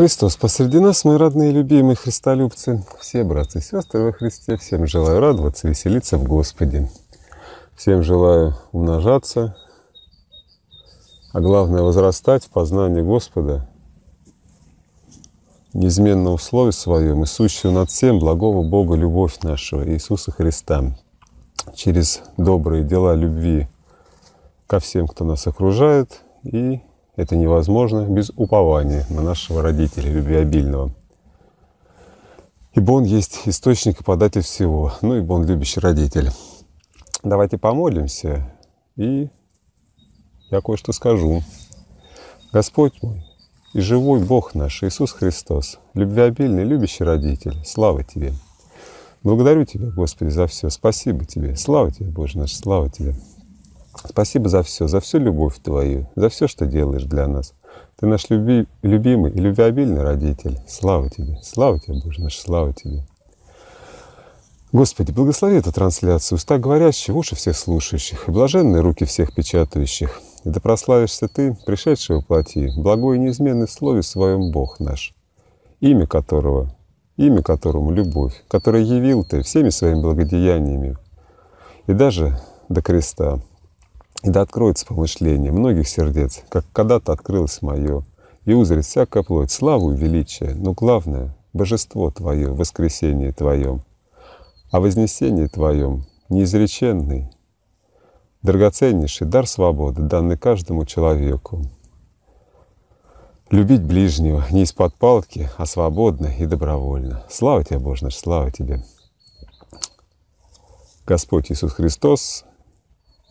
Христос посреди нас, мои родные и любимые христолюбцы, все братцы и сестры во Христе, всем желаю радоваться, веселиться в Господе. Всем желаю умножаться, а главное возрастать в познании Господа, неизменного условие Слове Своем, и над всем благого Бога любовь нашего Иисуса Христа, через добрые дела любви ко всем, кто нас окружает, и это невозможно без упования на нашего родителя любвеобильного. Ибо он есть источник и податель всего, ну ибо он любящий родитель. Давайте помолимся, и я кое-что скажу. Господь мой и живой Бог наш, Иисус Христос, любвеобильный, любящий родитель, слава Тебе! Благодарю Тебя, Господи, за все. Спасибо Тебе. Слава Тебе, Боже наш, слава Тебе. Спасибо за все, за всю любовь твою, за все, что делаешь для нас. Ты наш люби, любимый и любвеобильный родитель. Слава тебе, слава тебе, Боже наш, слава тебе. Господи, благослови эту трансляцию, уста говорящих, уши всех слушающих, и блаженные руки всех печатающих. И да прославишься Ты, пришедший во плоти, благой и неизменный слове своем Бог наш, имя которого, имя которому любовь, которое явил Ты всеми своими благодеяниями, и даже до креста, и да откроется помышление многих сердец, как когда-то открылось мое, и узрит всякая плоть славу и величие, но главное — божество Твое, воскресение Твоем, а вознесение Твоем, неизреченный, драгоценнейший дар свободы, данный каждому человеку. Любить ближнего не из-под палки, а свободно и добровольно. Слава Тебе, Боже наш, слава Тебе. Господь Иисус Христос,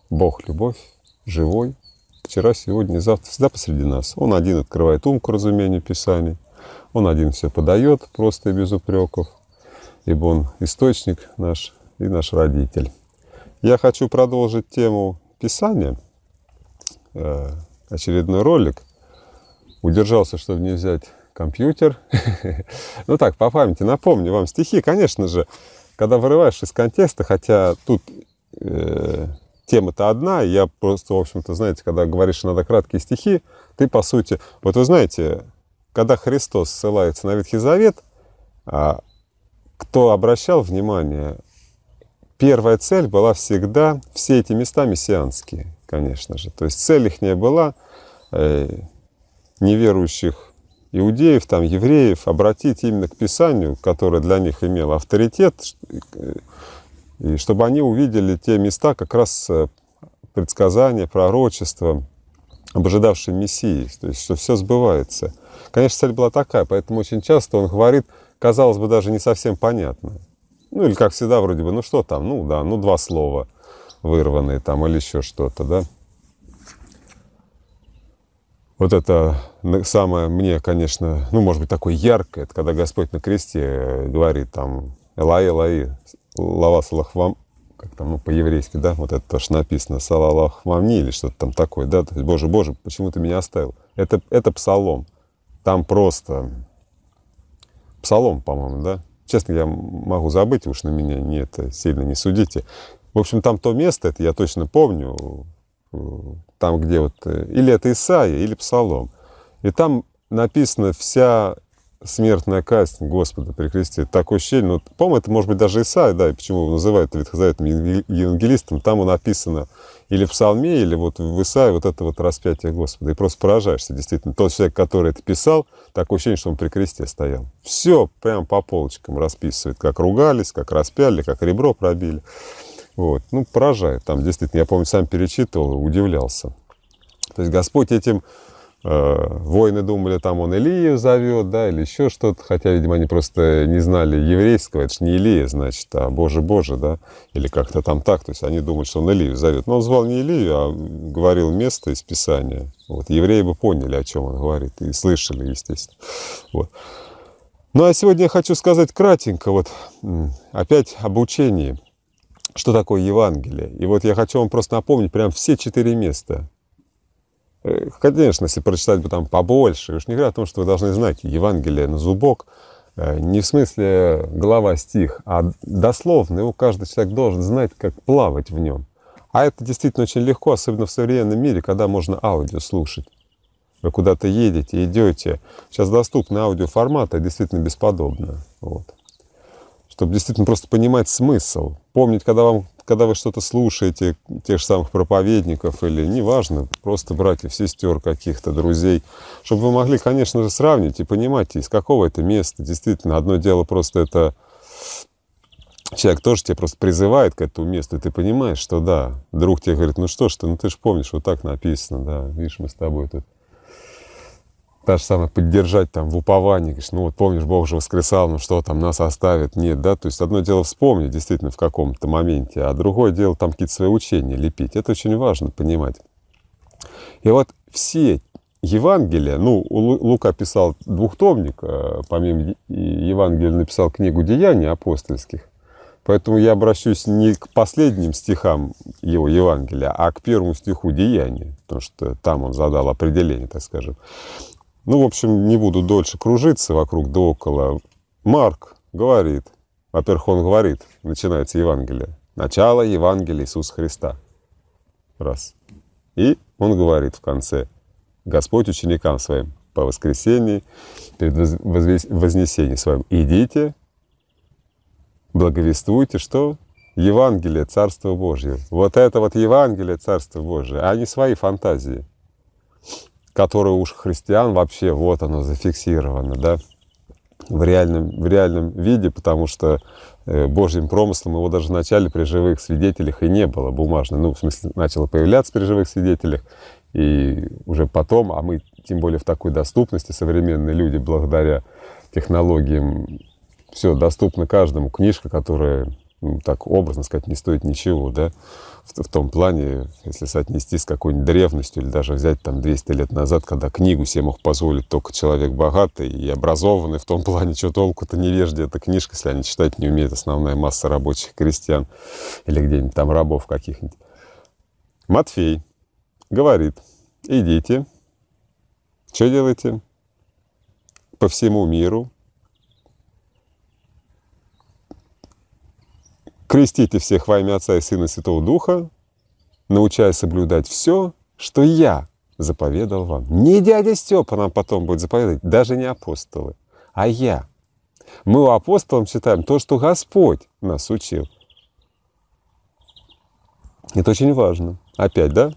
Бог – любовь, живой, вчера, сегодня, завтра, всегда посреди нас. Он один открывает ум к разумению Писаний, он один все подает, просто и без упреков, ибо он источник наш и наш родитель. Я хочу продолжить тему Писания, э, очередной ролик. Удержался, чтобы не взять компьютер. ну так, по памяти напомню вам стихи, конечно же, когда вырываешь из контекста, хотя тут э, тема-то одна, я просто, в общем-то, знаете, когда говоришь иногда краткие стихи, ты, по сути, вот вы знаете, когда Христос ссылается на Ветхий Завет, а, кто обращал внимание, первая цель была всегда все эти места мессианские, конечно же. То есть цель их не была э, неверующих иудеев, там, евреев, обратить именно к Писанию, которое для них имело авторитет, э, и чтобы они увидели те места, как раз э, предсказания, пророчества, обожидавшие Мессии, то есть что все сбывается. Конечно, цель была такая, поэтому очень часто он говорит, казалось бы, даже не совсем понятно. Ну или как всегда вроде бы, ну что там, ну да, ну два слова вырванные там или еще что-то, да. Вот это самое мне, конечно, ну, может быть, такое яркое, это когда Господь на кресте э, говорит там «Элай, Элай, Лавас Лахвам, как там, ну, по-еврейски, да, вот это что написано, Салалах Мамни или что-то там такое, да, то есть, Боже, Боже, почему ты меня оставил? Это, это псалом, там просто псалом, по-моему, да? Честно, я могу забыть, уж на меня не это, сильно не судите. В общем, там то место, это я точно помню, э, там, где вот, э, или это Исаия, или псалом. И там написано вся смертная казнь Господа при кресте. Такое щель, ну, по-моему, это может быть даже Исаия, да, и почему его называют ветхозаветным евангелистом, там написано или в Псалме, или вот в Исаии вот это вот распятие Господа. И просто поражаешься, действительно. Тот человек, который это писал, такое ощущение, что он при кресте стоял. Все прям по полочкам расписывает, как ругались, как распяли, как ребро пробили. Вот. Ну, поражает. Там действительно, я помню, сам перечитывал, удивлялся. То есть Господь этим Э, Воины думали, там он Илию зовет, да, или еще что-то, хотя, видимо, они просто не знали еврейского, это же не Илия, значит, а Боже, Боже, да, или как-то там так, то есть они думают, что он Илию зовет. Но он звал не Илию, а говорил место из Писания. Вот, евреи бы поняли, о чем он говорит, и слышали, естественно. Вот. Ну, а сегодня я хочу сказать кратенько, вот, опять об учении, что такое Евангелие. И вот я хочу вам просто напомнить прям все четыре места – Э, конечно, если прочитать бы там побольше, уж не говоря о том, что вы должны знать Евангелие на зубок, э, не в смысле глава стих, а дословно его каждый человек должен знать, как плавать в нем. А это действительно очень легко, особенно в современном мире, когда можно аудио слушать. Вы куда-то едете, идете. Сейчас доступны аудиоформаты, а действительно бесподобно. Вот. Чтобы действительно просто понимать смысл. Помнить, когда вам когда вы что-то слушаете, тех же самых проповедников или неважно, просто братьев, сестер каких-то, друзей, чтобы вы могли, конечно же, сравнить и понимать, из какого это места. Действительно, одно дело просто это человек тоже тебя просто призывает к этому месту, и ты понимаешь, что да, друг тебе говорит, ну что ж ты, ну ты же помнишь, вот так написано, да, видишь, мы с тобой тут та же самое поддержать там в уповании, говоришь, ну вот помнишь, Бог же воскресал, ну что там нас оставит, нет, да, то есть одно дело вспомнить действительно в каком-то моменте, а другое дело там какие-то свои учения лепить, это очень важно понимать. И вот все Евангелия, ну, Лука писал двухтомник, э, помимо Евангелия написал книгу «Деяния апостольских», поэтому я обращусь не к последним стихам его Евангелия, а к первому стиху «Деяния», потому что там он задал определение, так скажем. Ну, в общем, не буду дольше кружиться вокруг да около. Марк говорит, во-первых, он говорит, начинается Евангелие. Начало Евангелия Иисуса Христа. Раз. И он говорит в конце, Господь ученикам своим по воскресении, перед вознесением своим, идите, благовествуйте, что? Евангелие Царства Божьего. Вот это вот Евангелие Царства Божьего, а не свои фантазии которое уж христиан вообще вот оно зафиксировано, да, в реальном, в реальном виде, потому что э, Божьим промыслом его даже в начале при живых свидетелях и не было бумажно. Ну, в смысле, начало появляться при живых свидетелях, и уже потом, а мы тем более в такой доступности, современные люди, благодаря технологиям, все доступно каждому. Книжка, которая так образно сказать, не стоит ничего, да, в, в том плане, если соотнести с какой-нибудь древностью, или даже взять там 200 лет назад, когда книгу себе мог позволить только человек богатый и образованный, в том плане, что толку-то невежде эта книжка, если они читать не умеют, основная масса рабочих крестьян или где-нибудь там рабов каких-нибудь. Матфей говорит, идите, что делаете? По всему миру Крестите всех во имя Отца и Сына и Святого Духа, научая соблюдать все, что я заповедал вам. Не дядя Степа нам потом будет заповедовать, даже не апостолы, а я. Мы у апостолов читаем то, что Господь нас учил. Это очень важно. Опять, да?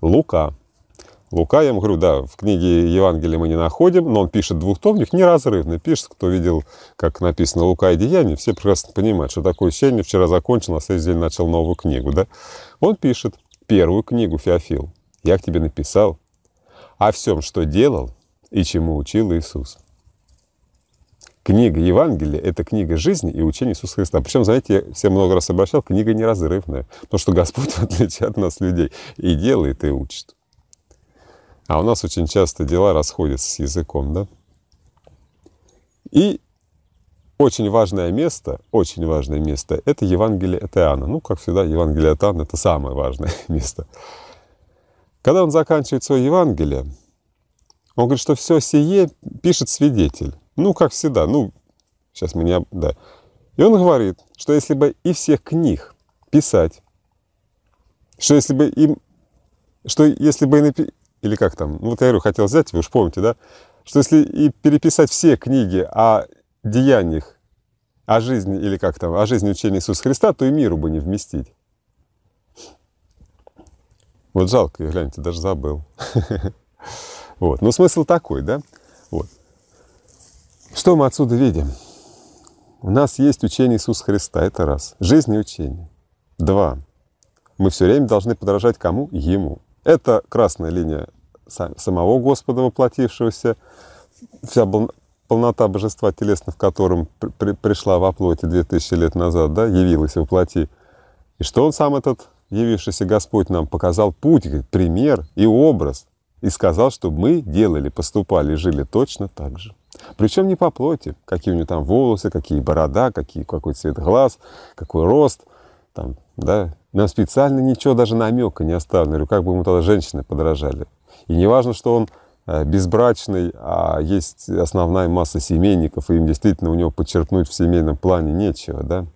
Лука. Лука, я ему говорю, да, в книге Евангелия мы не находим, но он пишет двухтомник неразрывно, пишет, кто видел, как написано Лука и Деяния, все прекрасно понимают, что такое чтение вчера закончил, на следующий день начал новую книгу, да. Он пишет первую книгу Феофил, я к тебе написал о всем, что делал и чему учил Иисус. Книга Евангелия – это книга жизни и учения Иисуса Христа. Причем, знаете, я все много раз обращал, книга неразрывная, потому что Господь, в отличие от нас, людей, и делает, и учит. А у нас очень часто дела расходятся с языком, да? И очень важное место, очень важное место, это Евангелие от Иоанна. Ну, как всегда, Евангелие от Иоанна – это самое важное место. Когда он заканчивает свое Евангелие, он говорит, что все сие пишет свидетель. Ну, как всегда, ну, сейчас меня, Да. И он говорит, что если бы и всех книг писать, что если бы им... Что если бы и, напи или как там, ну вот я говорю, хотел взять, вы уж помните, да, что если и переписать все книги о деяниях, о жизни или как там, о жизни учения Иисуса Христа, то и миру бы не вместить. Вот жалко, гляньте, даже забыл. Вот, но смысл такой, да? Вот. Что мы отсюда видим? У нас есть учение Иисуса Христа, это раз. Жизнь и учение. Два. Мы все время должны подражать кому? Ему. Это красная линия самого Господа воплотившегося, вся полнота божества телесно, в котором при, пришла во плоти 2000 лет назад, да, явилась во плоти. И что он сам этот явившийся Господь нам показал путь, пример и образ, и сказал, чтобы мы делали, поступали, жили точно так же. Причем не по плоти, какие у него там волосы, какие борода, какие, какой цвет глаз, какой рост, там, да, нам специально ничего, даже намека не говорю, ну, Как бы ему тогда женщины подражали. И не важно, что он э, безбрачный, а есть основная масса семейников, и им действительно у него подчеркнуть в семейном плане нечего, да?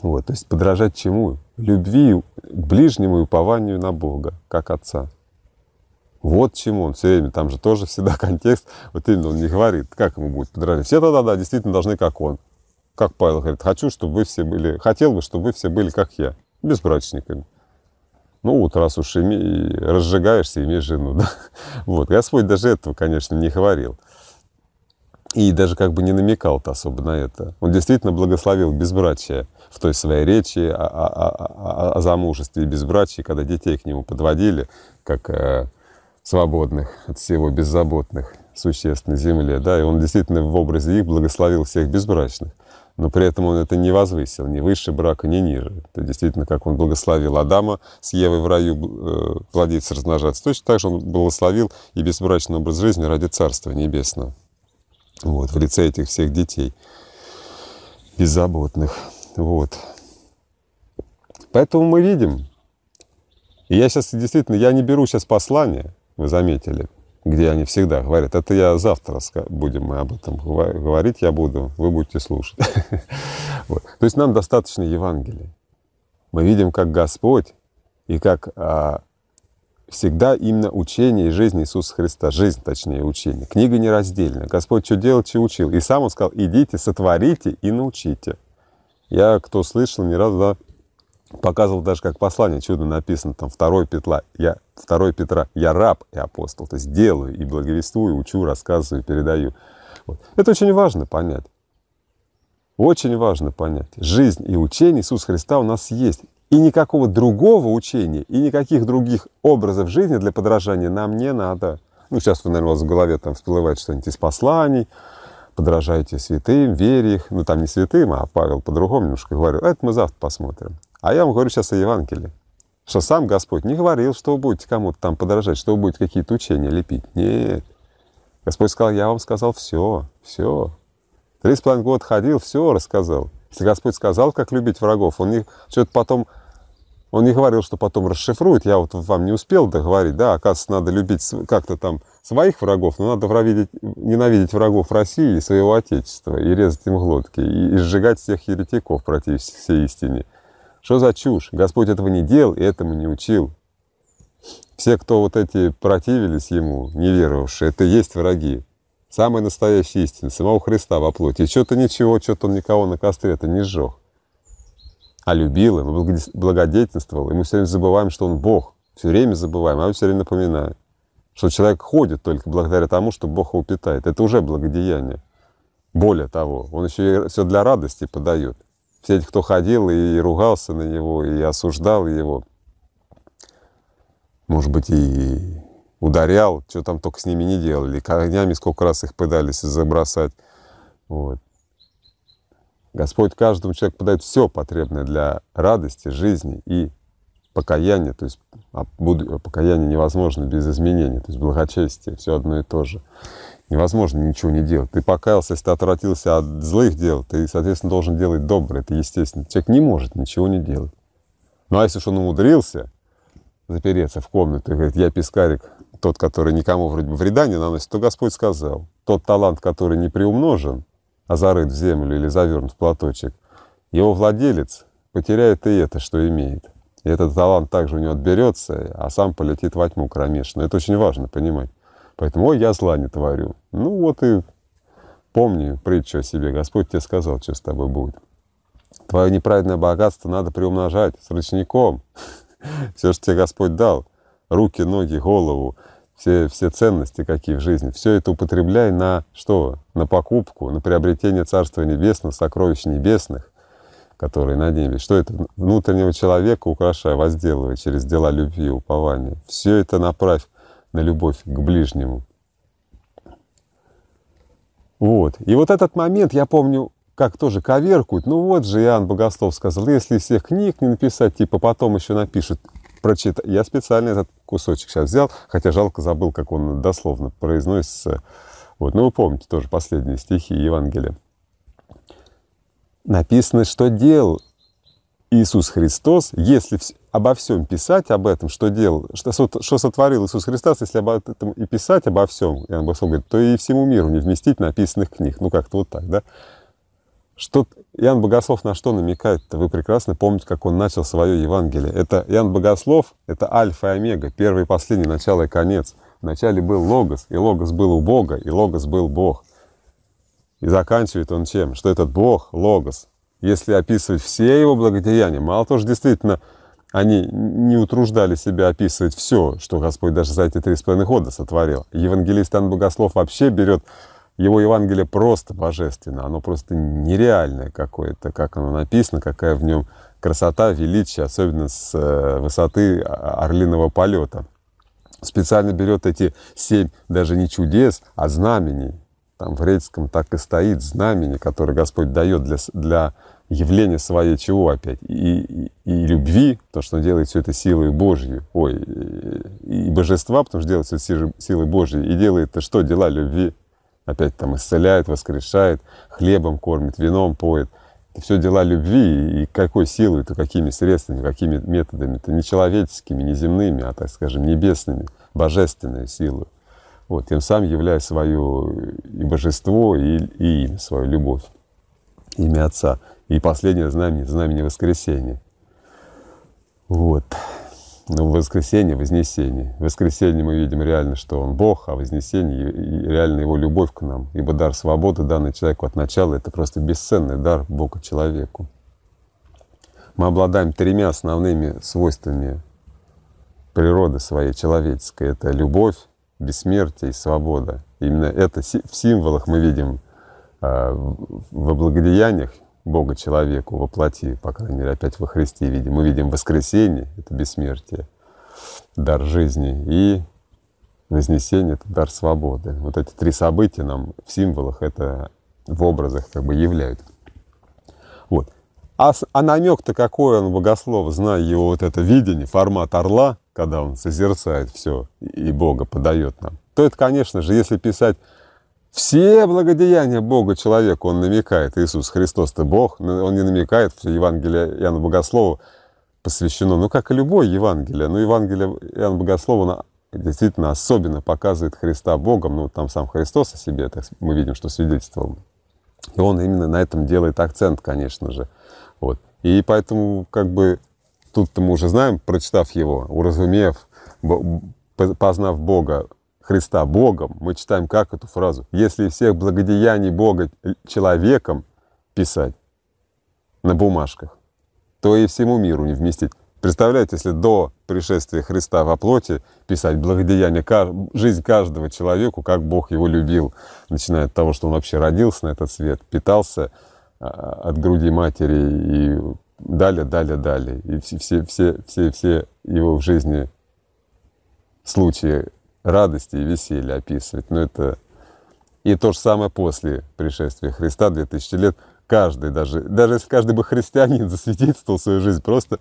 Вот, то есть подражать чему? Любви к ближнему и упованию на Бога, как Отца. Вот чему он все время, там же тоже всегда контекст, вот именно он не говорит, как ему будет подражать. Все тогда, да, действительно должны, как он. Как Павел говорит, хочу, чтобы вы все были, хотел бы, чтобы вы все были, как я безбрачниками. Ну вот, раз уж име... разжигаешься, имей жену. Да? Вот. Господь даже этого, конечно, не говорил. И даже как бы не намекал-то особо на это. Он действительно благословил безбрачие в той своей речи о, о, о, о замужестве и безбрачии, когда детей к нему подводили, как э, свободных от всего беззаботных существ на земле. Да? И он действительно в образе их благословил всех безбрачных но при этом он это не возвысил, ни выше брака, ни ниже. Это действительно, как он благословил Адама с Евой в раю э, плодиться, размножаться. Точно так же он благословил и безбрачный образ жизни ради Царства Небесного. Вот, в лице этих всех детей беззаботных. Вот. Поэтому мы видим. И я сейчас действительно, я не беру сейчас послание, вы заметили, где они всегда говорят, это я завтра будем мы об этом говорить, я буду, вы будете слушать. вот. То есть нам достаточно Евангелия. Мы видим, как Господь и как а, всегда именно учение и жизнь Иисуса Христа, жизнь, точнее, учение. Книга нераздельна. Господь что делал, что учил. И сам Он сказал, идите, сотворите и научите. Я, кто слышал, не раз да, показывал даже как послание, чудо написано, там, второй петла. Я 2 Петра, я раб и апостол, то есть делаю и благовествую, учу, рассказываю, передаю. Вот. Это очень важно понять. Очень важно понять. Жизнь и учение Иисуса Христа у нас есть. И никакого другого учения, и никаких других образов жизни для подражания нам не надо. Ну, сейчас, наверное, у вас в голове там всплывает что-нибудь из посланий, подражайте святым, вере их. Ну, там не святым, а Павел по-другому немножко говорил. Это мы завтра посмотрим. А я вам говорю сейчас о Евангелии. Что сам Господь не говорил, что вы будете кому-то там подражать, что вы будете какие-то учения лепить. Нет. Господь сказал, я вам сказал все, все. Три с половиной года ходил, все рассказал. Если Господь сказал, как любить врагов, он не, что-то потом, он не говорил, что потом расшифрует. Я вот вам не успел договорить, да, оказывается, надо любить как-то там своих врагов, но надо вравидеть, ненавидеть врагов России и своего Отечества, и резать им глотки, и, и сжигать всех еретиков против всей истине. Что за чушь? Господь этого не делал и этому не учил. Все, кто вот эти противились ему, не веровавшие, это и есть враги. Самая настоящая истина, самого Христа во плоти. что-то ничего, что-то он никого на костре-то не сжег. А любил им, благодетельствовал. И мы все время забываем, что он Бог. Все время забываем, а я все время напоминаю, что человек ходит только благодаря тому, что Бог его питает. Это уже благодеяние. Более того, он еще и все для радости подает все эти, кто ходил и ругался на него, и осуждал его, может быть, и ударял, что там только с ними не делали, и сколько раз их пытались забросать. Вот. Господь каждому человеку подает все потребное для радости, жизни и покаяния, то есть а покаяние невозможно без изменений, то есть благочестие, все одно и то же. Невозможно ничего не делать. Ты покаялся, если ты отвратился от злых дел, ты, соответственно, должен делать доброе, это естественно. Человек не может ничего не делать. Ну а если уж он умудрился запереться в комнату и говорит, я пескарик, тот, который никому вроде бы вреда не наносит, то Господь сказал, тот талант, который не приумножен, а зарыт в землю или завернут в платочек, его владелец потеряет и это, что имеет. И этот талант также у него отберется, а сам полетит во тьму кромешную. Это очень важно понимать. Поэтому, ой, я зла не творю. Ну вот и помни притчу о себе. Господь тебе сказал, что с тобой будет. Твое неправедное богатство надо приумножать с ручником. Все, что тебе Господь дал. Руки, ноги, голову, все, все ценности, какие в жизни. Все это употребляй на что? На покупку, на приобретение Царства Небесного, сокровищ небесных которые на ними. Что это? Внутреннего человека украшая, возделывая через дела любви, упования. Все это направь на любовь к ближнему. Вот. И вот этот момент, я помню, как тоже коверкуют. Ну вот же Иоанн Богослов сказал, если всех книг не написать, типа потом еще напишут. Прочитай. Я специально этот кусочек сейчас взял, хотя жалко забыл, как он дословно произносится. Вот. Ну вы помните тоже последние стихи Евангелия написано, что делал Иисус Христос, если обо всем писать об этом, что делал, что, что сотворил Иисус Христос, если об этом и писать обо всем, Иоанн Богослов говорит, то и всему миру не вместить написанных книг. Ну, как-то вот так, да? Что, Иоанн Богослов на что намекает-то? Вы прекрасно помните, как он начал свое Евангелие. Это Иоанн Богослов, это альфа и омега, первый и последний, начало и конец. Вначале был Логос, и Логос был у Бога, и Логос был Бог. И заканчивает он чем? Что этот Бог, Логос, если описывать все его благодеяния, мало того, что действительно они не утруждали себя описывать все, что Господь даже за эти три с половиной года сотворил. Евангелист Иоанн Богослов вообще берет его Евангелие просто божественно, оно просто нереальное какое-то, как оно написано, какая в нем красота, величие, особенно с э, высоты орлиного полета. Специально берет эти семь даже не чудес, а знамений, там в Рейдском так и стоит знамени, которое Господь дает для, для явления своей чего опять? И, и, и любви, то, что он делает все это силой Божьей, ой, и, и божества, потому что делает все это силой Божьей, и делает-то что? Дела любви. Опять там исцеляет, воскрешает, хлебом кормит, вином поет. Это все дела любви, и какой силой, то какими средствами, какими методами, это не человеческими, не земными, а, так скажем, небесными, божественной силой вот, тем самым являя свое и божество, и, и имя, свою любовь, имя Отца. И последнее знамение, знамение воскресения. Вот. ну воскресение вознесение. В воскресенье мы видим реально, что он Бог, а вознесение — реально его любовь к нам. Ибо дар свободы, данный человеку от начала, это просто бесценный дар Бога человеку. Мы обладаем тремя основными свойствами природы своей человеческой. Это любовь, бессмертие и свобода. Именно это в символах мы видим а, во благодеяниях Бога человеку воплоти, по крайней мере, опять во Христе видим. Мы видим воскресение — это бессмертие, дар жизни, и вознесение — это дар свободы. Вот эти три события нам в символах, это в образах как бы являют. Вот. А, а намек-то какой он богослов, зная его вот это видение, формат орла, когда он созерцает все и Бога подает нам, то это, конечно же, если писать все благодеяния Бога человеку, он намекает, Иисус Христос, то Бог, он не намекает, все Евангелие Иоанна Богослова посвящено, ну, как и любое Евангелие, но Евангелие Иоанна Богослова, оно действительно особенно показывает Христа Богом, ну, там сам Христос о себе, так мы видим, что свидетельствовал. И он именно на этом делает акцент, конечно же. И поэтому, как бы, тут-то мы уже знаем, прочитав его, уразумев, познав Бога, Христа Богом, мы читаем как эту фразу? Если всех благодеяний Бога человеком писать на бумажках, то и всему миру не вместить. Представляете, если до пришествия Христа во плоти писать благодеяние, жизнь каждого человеку, как Бог его любил, начиная от того, что он вообще родился на этот свет, питался, а, от груди матери и далее, далее, далее. И все, все, все, все, все его в жизни случаи радости и веселья описывать. Но это и то же самое после пришествия Христа, 2000 лет. Каждый даже, даже если каждый бы христианин засвидетельствовал свою жизнь, просто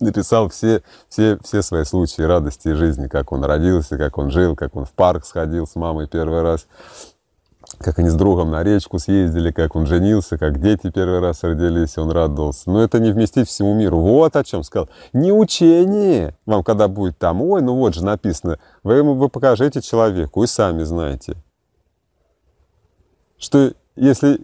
написал все, все, все свои случаи радости и жизни, как он родился, как он жил, как он в парк сходил с мамой первый раз, как они с другом на речку съездили, как он женился, как дети первый раз родились, он радовался. Но это не вместить всему миру. Вот о чем сказал. Не учение. Вам когда будет там, ой, ну вот же написано, вы ему вы покажете человеку и сами знаете. Что если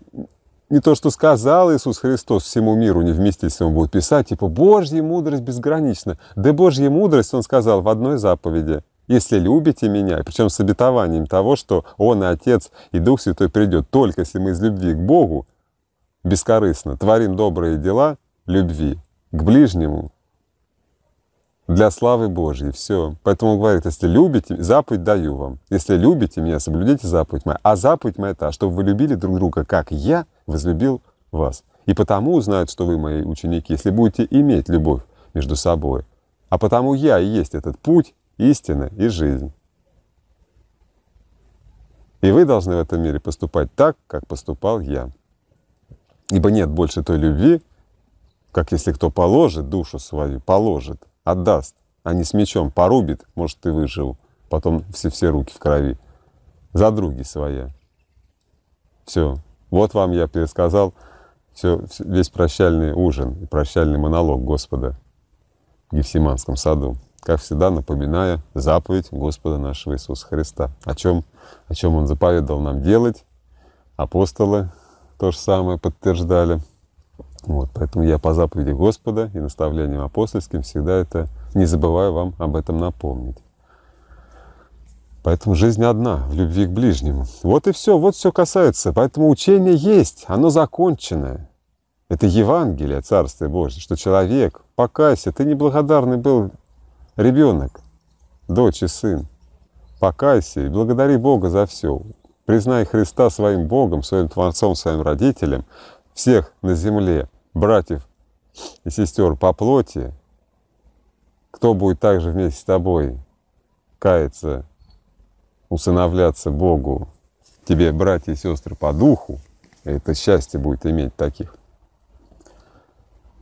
не то, что сказал Иисус Христос всему миру, не вместить он будет писать, типа «Божья мудрость безгранична». Да Божья мудрость, он сказал в одной заповеди – если любите меня, причем с обетованием того, что Он и Отец и Дух Святой придет, только если мы из любви к Богу бескорыстно творим добрые дела любви к ближнему, для славы Божьей, все. Поэтому он говорит, если любите, заповедь даю вам. Если любите меня, соблюдите заповедь моя. А заповедь моя та, чтобы вы любили друг друга, как я возлюбил вас. И потому узнают, что вы мои ученики, если будете иметь любовь между собой. А потому я и есть этот путь, истина и жизнь. И вы должны в этом мире поступать так, как поступал я. Ибо нет больше той любви, как если кто положит душу свою, положит, отдаст, а не с мечом порубит, может, ты выжил, потом все-все руки в крови, за други своя. Все, вот вам я пересказал все, весь прощальный ужин и прощальный монолог Господа в Гефсиманском саду как всегда, напоминая заповедь Господа нашего Иисуса Христа, о чем, о чем Он заповедовал нам делать. Апостолы то же самое подтверждали. Вот, поэтому я по заповеди Господа и наставлениям апостольским всегда это не забываю вам об этом напомнить. Поэтому жизнь одна в любви к ближнему. Вот и все, вот все касается. Поэтому учение есть, оно законченное. Это Евангелие Царствия Божьего, что человек, покайся, ты неблагодарный был Ребенок, дочь и сын, покайся и благодари Бога за все. Признай Христа своим Богом, своим Творцом, своим родителем, всех на земле, братьев и сестер по плоти, кто будет также вместе с тобой каяться, усыновляться Богу, тебе, братья и сестры, по духу, это счастье будет иметь таких.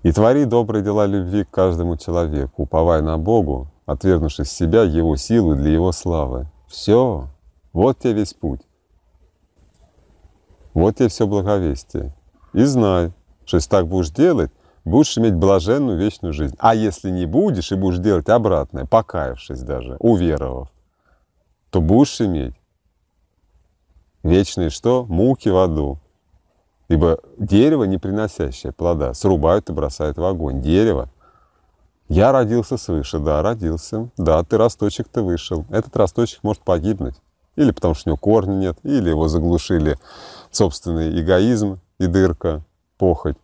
И твори добрые дела любви к каждому человеку, уповая на Богу, отвергнувшись себя, Его силу для Его славы. Все, вот тебе весь путь. Вот тебе все благовестие. И знай, что если так будешь делать, будешь иметь блаженную вечную жизнь. А если не будешь и будешь делать обратное, покаявшись даже, уверовав, то будешь иметь вечные что? Муки в аду. Ибо дерево, не приносящее плода, срубают и бросают в огонь. Дерево. Я родился свыше, да, родился. Да, ты росточек-то вышел. Этот росточек может погибнуть. Или потому что у него корня нет, или его заглушили собственный эгоизм и дырка, похоть.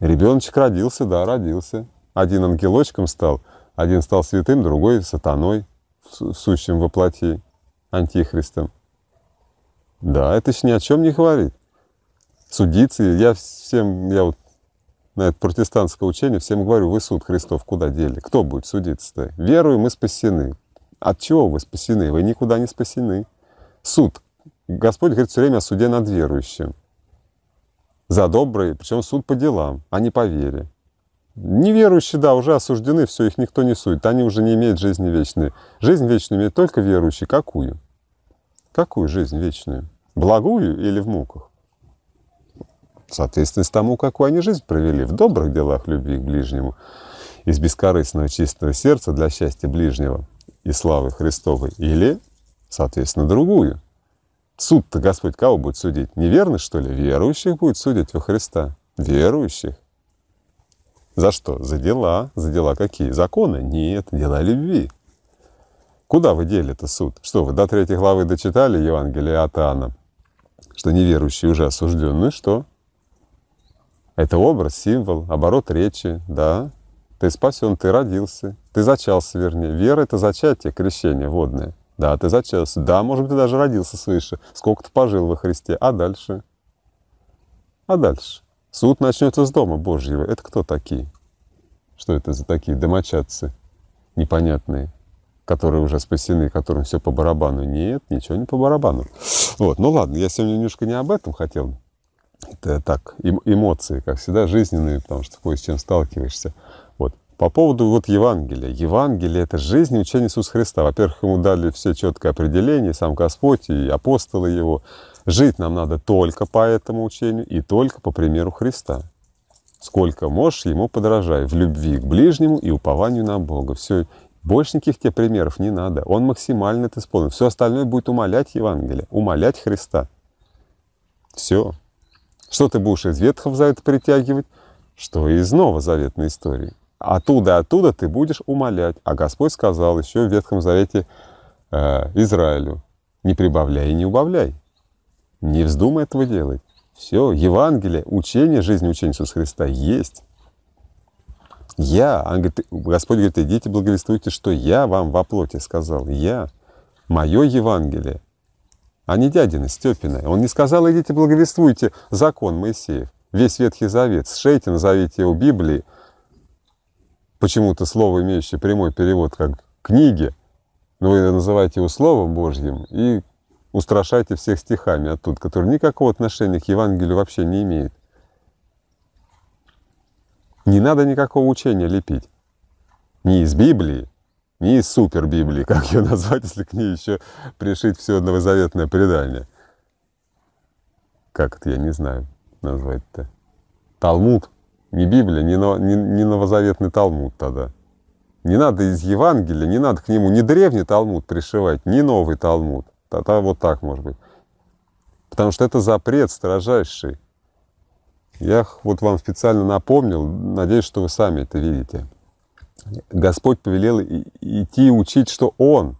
Ребеночек родился, да, родился. Один ангелочком стал, один стал святым, другой сатаной, сущим воплоти, антихристом. Да, это еще ни о чем не говорит. Судиться, я всем, я вот на это протестантское учение всем говорю, вы суд Христов куда дели? Кто будет судиться-то? Верую мы спасены. От чего вы спасены? Вы никуда не спасены. Суд. Господь говорит все время о суде над верующим. За добрые, причем суд по делам, а не по вере. Неверующие, да, уже осуждены, все, их никто не судит. Они уже не имеют жизни вечной. Жизнь вечную имеет только верующий. Какую? Какую жизнь вечную? благую или в муках? соответственно, с тому, какую они жизнь провели, в добрых делах любви к ближнему, из бескорыстного чистого сердца для счастья ближнего и славы Христовой, или, соответственно, другую. Суд-то Господь кого будет судить? Неверных, что ли? Верующих будет судить во Христа. Верующих. За что? За дела. За дела какие? Законы? Нет, дела любви. Куда вы дели-то суд? Что, вы до третьей главы дочитали Евангелие от Иоанна? что неверующие уже осуждены, что это образ, символ, оборот речи, да. Ты спасен, ты родился, ты зачался, вернее. Вера — это зачатие, крещение водное. Да, ты зачался. Да, может быть, ты даже родился свыше. Сколько ты пожил во Христе. А дальше? А дальше? Суд начнется с Дома Божьего. Это кто такие? Что это за такие домочадцы непонятные, которые уже спасены, которым все по барабану? Нет, ничего не по барабану. Вот. Ну ладно, я сегодня немножко не об этом хотел. Это так, эмоции, как всегда, жизненные, потому что кое с чем сталкиваешься. Вот. По поводу вот Евангелия. Евангелие – это жизнь и учение Иисуса Христа. Во-первых, ему дали все четкое определение, сам Господь и апостолы его. Жить нам надо только по этому учению и только по примеру Христа. Сколько можешь, ему подражай в любви к ближнему и упованию на Бога. Все, больше никаких тебе примеров не надо. Он максимально это исполнил. Все остальное будет умолять Евангелие, умолять Христа. Все. Что ты будешь из Ветхого Завета притягивать, что и из Нового Заветной истории. Оттуда, оттуда ты будешь умолять. А Господь сказал еще в Ветхом Завете э, Израилю, не прибавляй и не убавляй. Не вздумай этого делать. Все, Евангелие, учение, жизнь учения Иисуса Христа есть. Я, он говорит, Господь говорит, идите благовествуйте, что я вам во плоти сказал. Я, мое Евангелие, а не дядина Степина. Он не сказал, идите благовествуйте закон Моисеев, весь Ветхий Завет, сшейте, назовите его Библии. Почему-то слово, имеющее прямой перевод, как книги, но вы называете его Словом Божьим и устрашайте всех стихами оттуда, которые никакого отношения к Евангелию вообще не имеют. Не надо никакого учения лепить. Ни из Библии, ни из супербиблии, как ее назвать, если к ней еще пришить все новозаветное предание. Как это, я не знаю, назвать-то. Талмуд, не Библия, не, но, не, не новозаветный Талмуд тогда. Не надо из Евангелия, не надо к нему ни древний Талмуд пришивать, ни новый Талмуд. Тогда вот так может быть. Потому что это запрет строжайший. Я вот вам специально напомнил, надеюсь, что вы сами это видите. Господь повелел идти учить, что Он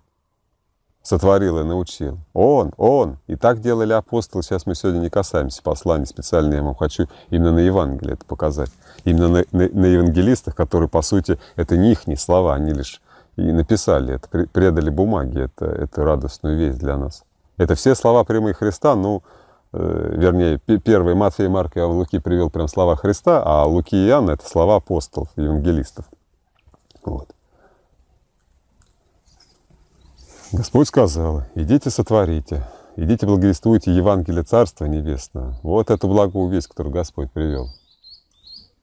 сотворил и научил. Он, Он. И так делали апостолы. Сейчас мы сегодня не касаемся посланий специально. Я вам хочу именно на Евангелие это показать. Именно на, на, на евангелистах, которые, по сути, это не их не слова, они лишь и написали это, предали бумаги, это, это радостную весть для нас. Это все слова прямые Христа, ну, но Э, вернее, первой Матфея и Марка Иоанн Луки привел прям слова Христа, а Луки и Иоанн — это слова апостолов, евангелистов. Вот. Господь сказал, идите сотворите, идите благовествуйте Евангелие Царства Небесного. Вот эту благую весть, которую Господь привел.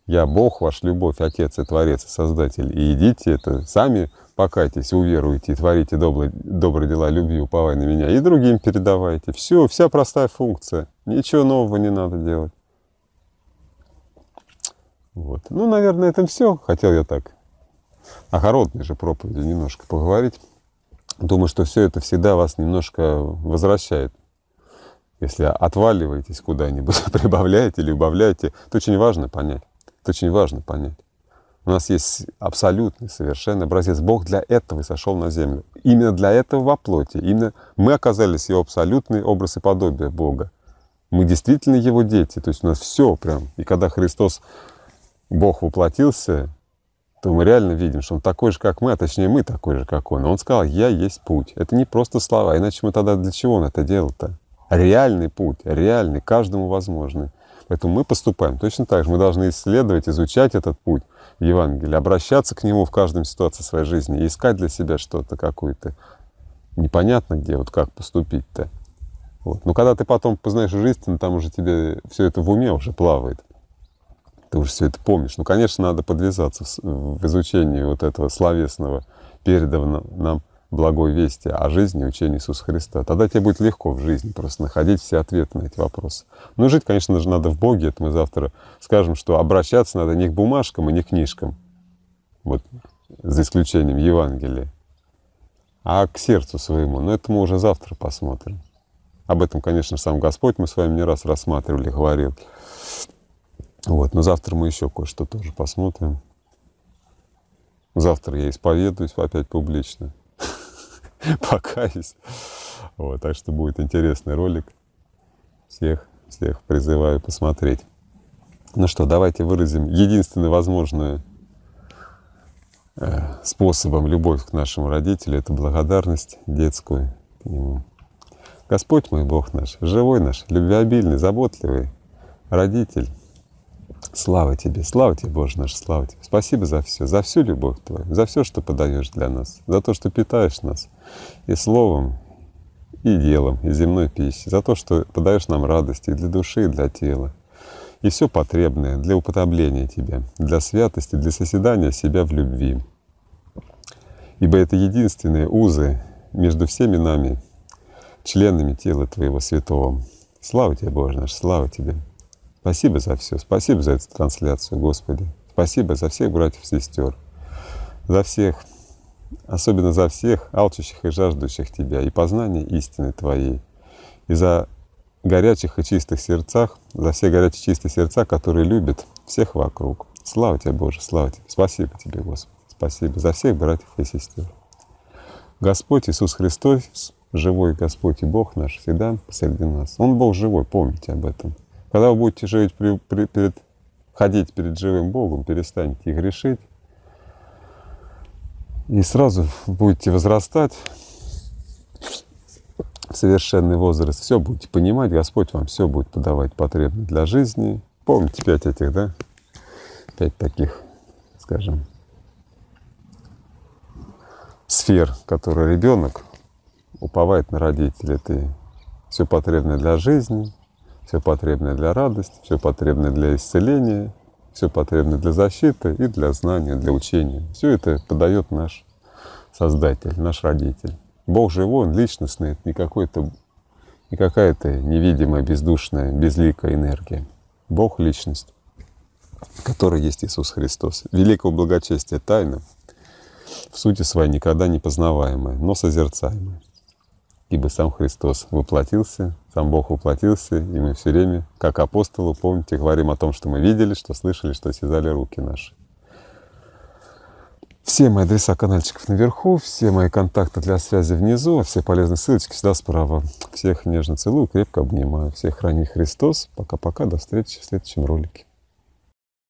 Я Бог ваш, любовь, Отец и Творец, и Создатель. И идите это сами, покайтесь, уверуйте, творите добрые, добрые дела любви, уповай на меня. И другим передавайте. Все, вся простая функция. Ничего нового не надо делать. Вот. Ну, наверное, на этом все. Хотел я так огородной же проповеди немножко поговорить. Думаю, что все это всегда вас немножко возвращает. Если отваливаетесь куда-нибудь, прибавляете или убавляете, это очень важно понять. Это очень важно понять. У нас есть абсолютный, совершенный образец. Бог для этого и сошел на землю. Именно для этого во плоти. Именно мы оказались его абсолютный образ и подобие Бога. Мы действительно его дети. То есть у нас все прям. И когда Христос, Бог воплотился, то мы реально видим, что Он такой же, как мы, а точнее мы такой же, как Он. Он сказал, я есть путь. Это не просто слова, иначе мы тогда для чего Он это делал-то? Реальный путь, реальный, каждому возможный. Поэтому мы поступаем точно так же. Мы должны исследовать, изучать этот путь Евангелия, обращаться к нему в каждом ситуации своей жизни, искать для себя что-то какое-то. Непонятно где, вот как поступить-то. Вот. Но когда ты потом познаешь жизнь, там уже тебе все это в уме уже плавает. Ты уже все это помнишь. Ну, конечно, надо подвязаться в изучении вот этого словесного, переданного нам благой вести о жизни и учении Иисуса Христа. Тогда тебе будет легко в жизни просто находить все ответы на эти вопросы. Ну и жить, конечно же, надо в Боге. Это мы завтра скажем, что обращаться надо не к бумажкам и не к книжкам. Вот за исключением Евангелия. А к сердцу своему. Но это мы уже завтра посмотрим. Об этом, конечно, сам Господь мы с вами не раз рассматривали, говорил. Вот, но завтра мы еще кое-что тоже посмотрим. Завтра я исповедуюсь опять публично. покаюсь. Вот, так что будет интересный ролик. Всех, всех призываю посмотреть. Ну что, давайте выразим единственный возможный э, способом любовь к нашему родителю, это благодарность детскую к нему. Господь мой Бог наш, живой наш, любвеобильный, заботливый родитель, Слава Тебе, слава Тебе, Боже наш, слава Тебе. Спасибо за все, за всю любовь Твою, за все, что подаешь для нас, за то, что питаешь нас и словом, и делом, и земной пищей, за то, что подаешь нам радости и для души, и для тела, и все потребное для употребления тебя, для святости, для соседания себя в любви. Ибо это единственные узы между всеми нами, членами тела Твоего святого. Слава Тебе, Боже наш, слава Тебе. Спасибо за все. Спасибо за эту трансляцию, Господи. Спасибо за всех братьев и сестер. За всех, особенно за всех алчущих и жаждущих Тебя и познания истины Твоей. И за горячих и чистых сердцах, за все горячие чистые сердца, которые любят всех вокруг. Слава Тебе, Боже, слава Тебе. Спасибо Тебе, Господи. Спасибо за всех братьев и сестер. Господь Иисус Христос, живой Господь и Бог наш, всегда посреди нас. Он Бог живой, помните об этом. Когда вы будете жить при, при, перед, ходить перед живым Богом, перестанете их решить, и сразу будете возрастать в совершенный возраст, все будете понимать, Господь вам все будет подавать потребно для жизни. Помните пять этих, да? Пять таких, скажем, сфер, которые ребенок уповает на родителей. Это все потребное для жизни – все потребное для радости, все потребное для исцеления, все потребное для защиты и для знания, для учения. Все это подает наш Создатель, наш Родитель. Бог живой, Он личностный, это не, какой-то, не какая-то невидимая, бездушная, безликая энергия. Бог — личность, который есть Иисус Христос. Великого благочестия тайна, в сути своей никогда не познаваемая, но созерцаемая ибо сам Христос воплотился, сам Бог воплотился, и мы все время, как апостолы, помните, говорим о том, что мы видели, что слышали, что связали руки наши. Все мои адреса канальчиков наверху, все мои контакты для связи внизу, все полезные ссылочки сюда справа. Всех нежно целую, крепко обнимаю. Всех храни Христос. Пока-пока, до встречи в следующем ролике.